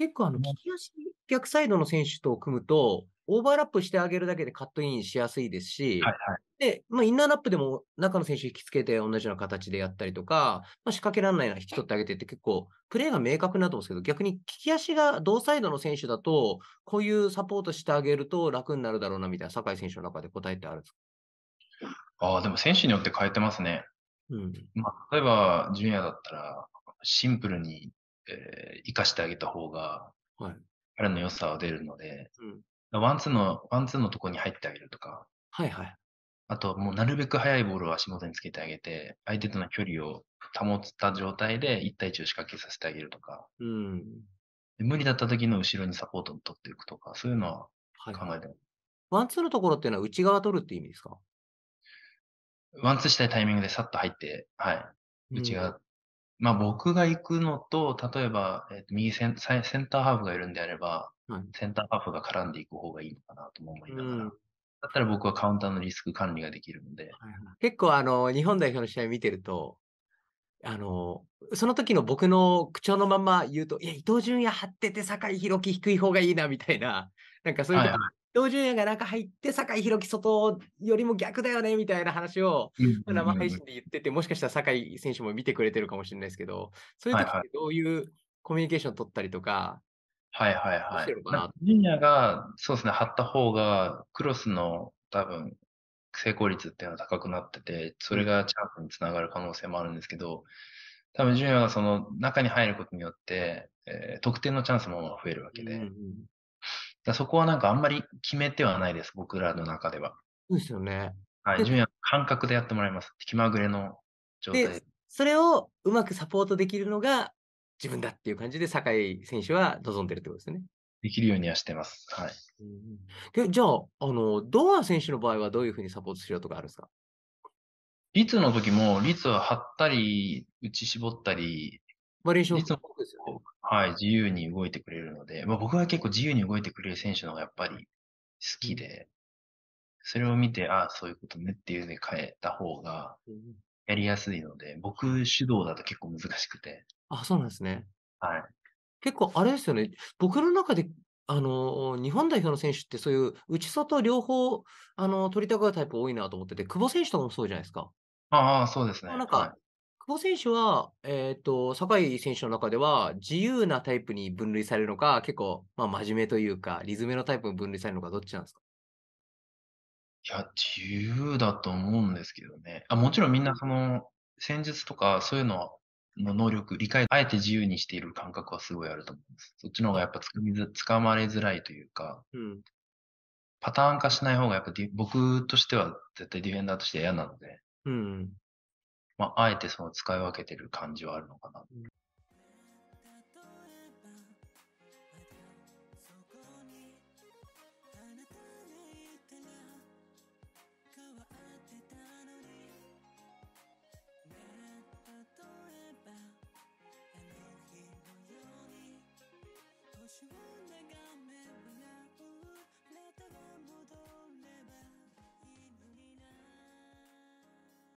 結構あの、利き足逆サイドの選手と組むと、オーバーラップしてあげるだけでカットインしやすいですし、はいはい、で、まあ、インナーラップでも中の選手引きつけて同じような形でやったりとか、まあ、仕掛けられないな引き取ってあげてって結構、プレーが明確になと思うんですけど、逆に利き足が同サイドの選手だと、こういうサポートしてあげると楽になるだろうなみたいな、酒井選手の中で答えてあるんですかああ、でも選手によって変えてますね。うんまあ、例えば、ジュニアだったら、シンプルにえー、生かしてあげた方が、彼の良さは出るので、うん、ワンツーの、ワンツーのとこに入ってあげるとか、はいはい。あと、もうなるべく速いボールを足元につけてあげて、相手との距離を保った状態で1対1を仕掛けさせてあげるとか、うん、無理だった時の後ろにサポートを取っていくとか、そういうのは考えてます、はいワンツーのところっていうのは内側取るって意味ですかワンツーしたいタイミングでさっと入って、はい。内側まあ、僕が行くのと、例えば、えー、右センセンターハーフがいるんであれば、センターハーフが絡んでいく方がいいのかなとも思いながら。うんだったら僕はカウンターのリスク管理ができるので。結構あの、日本代表の試合見てると、あの、その時の僕の口調のまま言うと、いや、伊東純也張ってて、酒井宏樹低い方がいいな、みたいな、なんかそういうのが老純也が中入って、酒井宏樹外よりも逆だよねみたいな話を生配信で言ってて、もしかしたら酒井選手も見てくれてるかもしれないですけど、そういう時ってどういうコミュニケーション取ったりとか、はいはいはい。ジュニアが、そうですね、張った方が、クロスの多分、成功率っていうのは高くなってて、それがチャンスにつながる可能性もあるんですけど、多分ジュニアがその中に入ることによって、えー、得点のチャンスも増えるわけで、だそこはなんかあんまり決めてはないです、僕らの中では。そうですよね。はい、自分は感覚でやってもらいます。気まぐれの状態で。それをうまくサポートできるのが自分だっていう感じで、酒井選手は望んでるってことですね。できるようにはしてます。はい。でじゃあ、あの、堂安選手の場合はどういうふうにサポートしようとかあるんですか率の時も、率は張ったり、打ち絞ったり、バリエーション、ね、はい、自由に動いてくれるので、まあ、僕は結構自由に動いてくれる選手の方がやっぱり好きで、それを見て、ああ、そういうことねっていううに変えた方がやりやすいので、僕主導だと結構難しくて。あ、そうなんですね。はい。結構あれですよね。僕の中で、あの、日本代表の選手ってそういう内外両方、あの、取りたがるタイプ多いなと思ってて、久保選手とかもそうじゃないですか。ああ、そうですね。なんか、はい、保選手は、えっ、ー、と、酒井選手の中では、自由なタイプに分類されるのか、結構、まあ、真面目というか、リズムのタイプに分類されるのか、どっちなんですかいや、自由だと思うんですけどね。あもちろんみんな、その、戦術とか、そういうのの能力、理解、あえて自由にしている感覚はすごいあると思うんです。そっちの方がやっぱつかみず、つかまれづらいというか、うん、パターン化しない方が、やっぱ僕としては、絶対ディフェンダーとしては嫌なので。うん、まあ、あえてその使い分けてる感じはあるのかな。うん